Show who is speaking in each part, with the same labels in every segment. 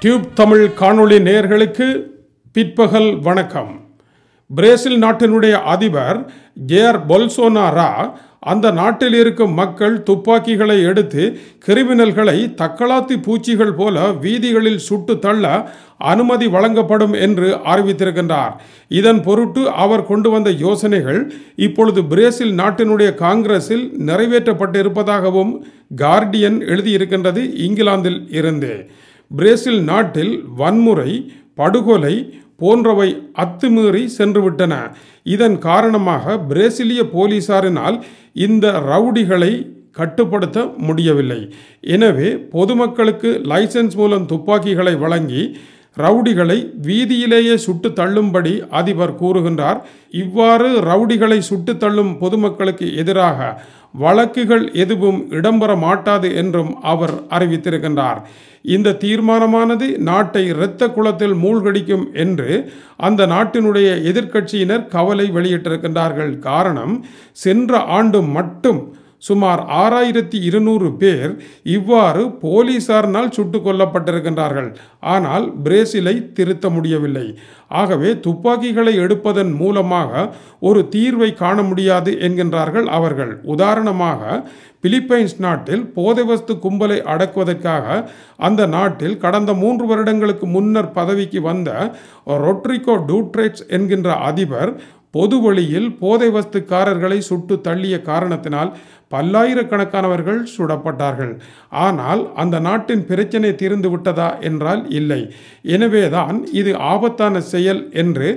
Speaker 1: tube Tamil காணொளி நேயர்களுக்கு பிற்பகல் வணக்கம் பிரேசில் நாட்டினுடைய அதிபர் ஜேஆர் பொல்சோனாரா அந்த நாட்டில் இருக்கும் மக்கள் துப்பாக்கிகளை எடுத்து கிரிமினல்களை தக்கலாத்தி பூச்சிகள் போல வீதிகளில் சுட்டு தள்ள அனுமதி வழங்கப்படும் என்று அறிவித்திருக்கின்றார் இதன் பொருட்டு அவர் கொண்டு வந்த யோசனைகள் இப்பொழுது பிரேசில் நாட்டினுடைய காங்கிரஸில் நிறைவேற்றப்பட்டிருப்பதாகவும் இருப்பதாகவும் கார்டியன் எழுதியிருக்கின்றது இங்கிலாந்தில் இருந்து பிரேசில் நாட்டில் வன்முறை படுகொலை போன்றவை அத்துமீறி சென்றுவிட்டன இதன் காரணமாக பிரேசிலிய போலீசாரினால் இந்த ரவுடிகளை கட்டுப்படுத்த முடியவில்லை எனவே பொதுமக்களுக்கு லைசன்ஸ் மூலம் துப்பாக்கிகளை வழங்கி ரவுடிகளை வீதியிலேயே சுட்டு தள்ளும்படி அதிபர் கூறுகின்றார் இவ்வாறு ரவுடிகளை சுட்டு தள்ளும் பொதுமக்களுக்கு எதிராக வழக்குகள் எதுவும் இடம்பெற மாட்டாது என்றும் அவர் அறிவித்திருக்கின்றார் இந்த தீர்மானமானது நாட்டை இரத்த குளத்தில் மூழ்கடிக்கும் என்று அந்த நாட்டினுடைய எதிர்க்கட்சியினர் கவலை வெளியிட்டிருக்கின்றார்கள் காரணம் சென்ற ஆண்டு மட்டும் சுமார் ஆறாயிரத்தி இருநூறு பேர் இவ்வாறு போலீசாரினால் சுட்டு கொல்லப்பட்டிருக்கின்றார்கள் ஆனால் பிரேசிலை திருத்த முடியவில்லை ஆகவே துப்பாக்கிகளை எடுப்பதன் மூலமாக ஒரு தீர்வை காண முடியாது என்கின்றார்கள் அவர்கள் உதாரணமாக பிலிப்பைன்ஸ் நாட்டில் போதைவஸ்து கும்பலை அடக்குவதற்காக அந்த நாட்டில் கடந்த மூன்று வருடங்களுக்கு முன்னர் பதவிக்கு வந்த ரொட்ரிகோ டூட்ரேட்ஸ் என்கின்ற அதிபர் பொது வழியில் போதை வஸ்துக்காரர்களை சுட்டு தள்ளிய காரணத்தினால் பல்லாயிரக்கணக்கானவர்கள் சுடப்பட்டார்கள் ஆனால் அந்த நாட்டின் பிரச்சனை தீர்ந்து விட்டதா என்றால் இல்லை எனவேதான் இது ஆபத்தான செயல் என்று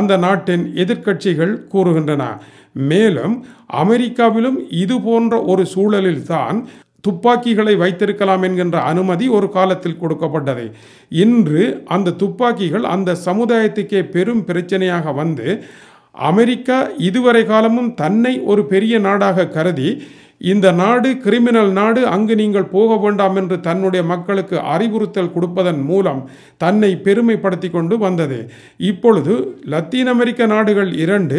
Speaker 1: அந்த நாட்டின் எதிர்க்கட்சிகள் கூறுகின்றன மேலும் அமெரிக்காவிலும் இது போன்ற ஒரு சூழலில்தான் துப்பாக்கிகளை வைத்திருக்கலாம் என்கின்ற அனுமதி ஒரு காலத்தில் கொடுக்கப்பட்டது இன்று அந்த துப்பாக்கிகள் அந்த சமுதாயத்துக்கே பெரும் பிரச்சனையாக வந்து அமெரிக்கா இதுவரை காலமும் தன்னை ஒரு பெரிய நாடாக கருதி இந்த நாடு கிரிமினல் நாடு அங்கு நீங்கள் போக வேண்டாம் என்று தன்னுடைய மக்களுக்கு அறிவுறுத்தல் கொடுப்பதன் மூலம் தன்னை பெருமைப்படுத்தி கொண்டு வந்தது இப்பொழுது லத்தீன் அமெரிக்க நாடுகள் இரண்டு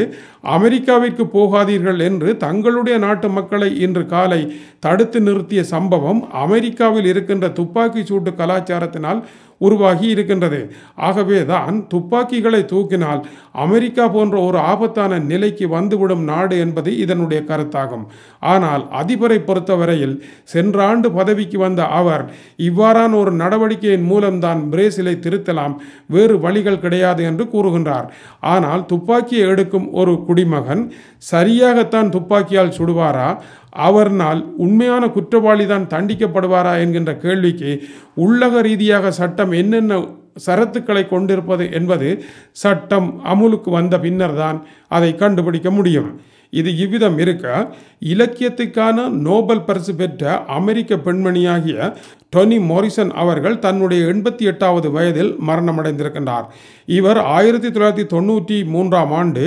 Speaker 1: அமெரிக்காவிற்கு போகாதீர்கள் என்று தங்களுடைய நாட்டு மக்களை இன்று காலை தடுத்து நிறுத்திய சம்பவம் அமெரிக்காவில் இருக்கின்ற துப்பாக்கி சூட்டு கலாச்சாரத்தினால் உருவாகி இருக்கின்றது ஆகவே தான் துப்பாக்கிகளை தூக்கினால் அமெரிக்கா போன்ற ஒரு ஆபத்தான நிலைக்கு வந்துவிடும் நாடு என்பது இதனுடைய கருத்தாகும் ஆனால் அதிபரை பொறுத்தவரையில் சென்ற ஆண்டு பதவிக்கு வந்த அவர் இவ்வாறான ஒரு நடவடிக்கையின் மூலம்தான் பிரேசிலை திருத்தலாம் வேறு வழிகள் கிடையாது என்று கூறுகின்றார் ஆனால் துப்பாக்கியை எடுக்கும் ஒரு குடிமகன் சரியாகத்தான் துப்பாக்கியால் சுடுவாரா அவர்னால் உண்மையான குற்றவாளிதான் தண்டிக்கப்படுவாரா என்கின்ற கேள்விக்கு உள்ளக ரீதியாக சட்டம் என்னென்ன சரத்துக்களை கொண்டிருப்பது என்பது சட்டம் அமுலுக்கு வந்த பின்னர்தான் அதை கண்டுபிடிக்க முடியும் இது இவ்விதம் இருக்க இலக்கியத்துக்கான நோபல் பரிசு பெற்ற அமெரிக்க பெண்மணியாகிய டொனி மோரிசன் அவர்கள் தன்னுடைய எண்பத்தி எட்டாவது வயதில் மரணமடைந்திருக்கின்றார் இவர் ஆயிரத்தி தொள்ளாயிரத்தி தொண்ணூற்றி மூன்றாம் ஆண்டு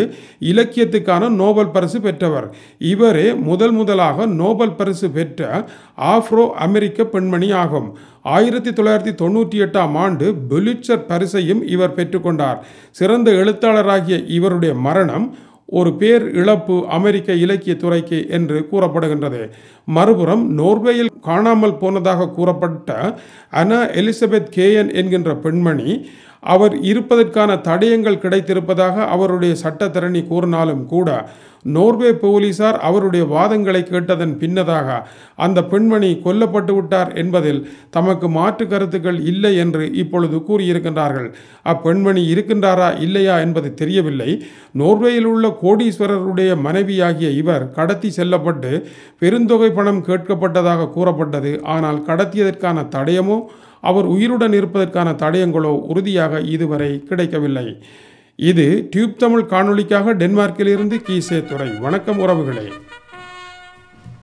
Speaker 1: இலக்கியத்துக்கான நோபல் பரிசு பெற்றவர் இவரே முதல் முதலாக நோபல் பரிசு பெற்ற ஆஃப்ரோ அமெரிக்க பெண்மணி ஆகும் ஆயிரத்தி தொள்ளாயிரத்தி தொண்ணூற்றி எட்டாம் ஆண்டு புலிட்சர் பரிசையும் இவர் பெற்றுக்கொண்டார் சிறந்த எழுத்தாளராகிய இவருடைய மரணம் ஒரு பேர் இழப்பு அமெரிக்க இலக்கிய துறைக்கு என்று கூறப்படுகின்றது மறுபுறம் நோர்வேயில் காணாமல் போனதாக கூறப்பட்ட அனா எலிசபெத் கேயன் என்கின்ற பெண்மணி அவர் இருப்பதற்கான தடயங்கள் கிடைத்திருப்பதாக அவருடைய சட்டத்தரணி கூறினாலும் கூட நோர்வே போலீசார் அவருடைய வாதங்களை கேட்டதன் பின்னதாக அந்த பெண்மணி கொல்லப்பட்டு விட்டார் என்பதில் தமக்கு மாற்று கருத்துக்கள் இல்லை என்று இப்பொழுது கூறியிருக்கின்றார்கள் அப்பெண்மணி இருக்கின்றாரா இல்லையா என்பது தெரியவில்லை நோர்வேயில் உள்ள கோடீஸ்வரருடைய மனைவியாகிய இவர் கடத்தி செல்லப்பட்டு பெருந்தொகை பணம் கேட்கப்பட்டதாக கூறப்பட்டது ஆனால் கடத்தியதற்கான தடயமோ அவர் உயிருடன் இருப்பதற்கான தடயங்களோ உறுதியாக இதுவரை கிடைக்கவில்லை இது டியூப் தமிழ் காணொலிக்காக டென்மார்க்கிலிருந்து கீசே துறை வணக்கம் உறவுகளே